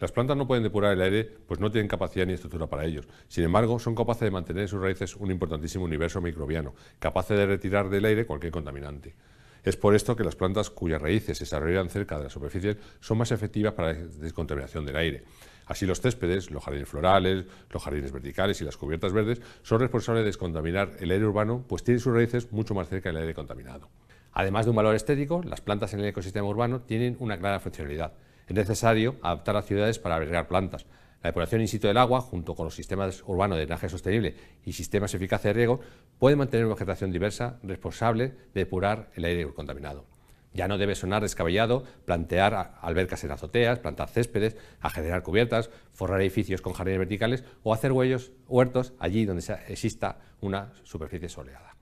Las plantas no pueden depurar el aire, pues no tienen capacidad ni estructura para ellos. Sin embargo, son capaces de mantener en sus raíces un importantísimo universo microbiano, capaces de retirar del aire cualquier contaminante. Es por esto que las plantas cuyas raíces se desarrollan cerca de la superficie son más efectivas para la descontaminación del aire. Así los céspedes, los jardines florales, los jardines verticales y las cubiertas verdes son responsables de descontaminar el aire urbano, pues tienen sus raíces mucho más cerca del aire contaminado. Además de un valor estético, las plantas en el ecosistema urbano tienen una clara funcionalidad. Es necesario adaptar las ciudades para albergar plantas. La depuración in situ del agua, junto con los sistemas urbanos de drenaje sostenible y sistemas eficaces de riego, puede mantener una vegetación diversa responsable de depurar el aire contaminado. Ya no debe sonar descabellado plantear albercas en azoteas, plantar céspedes, generar cubiertas, forrar edificios con jardines verticales o hacer huellos, huertos allí donde exista una superficie soleada.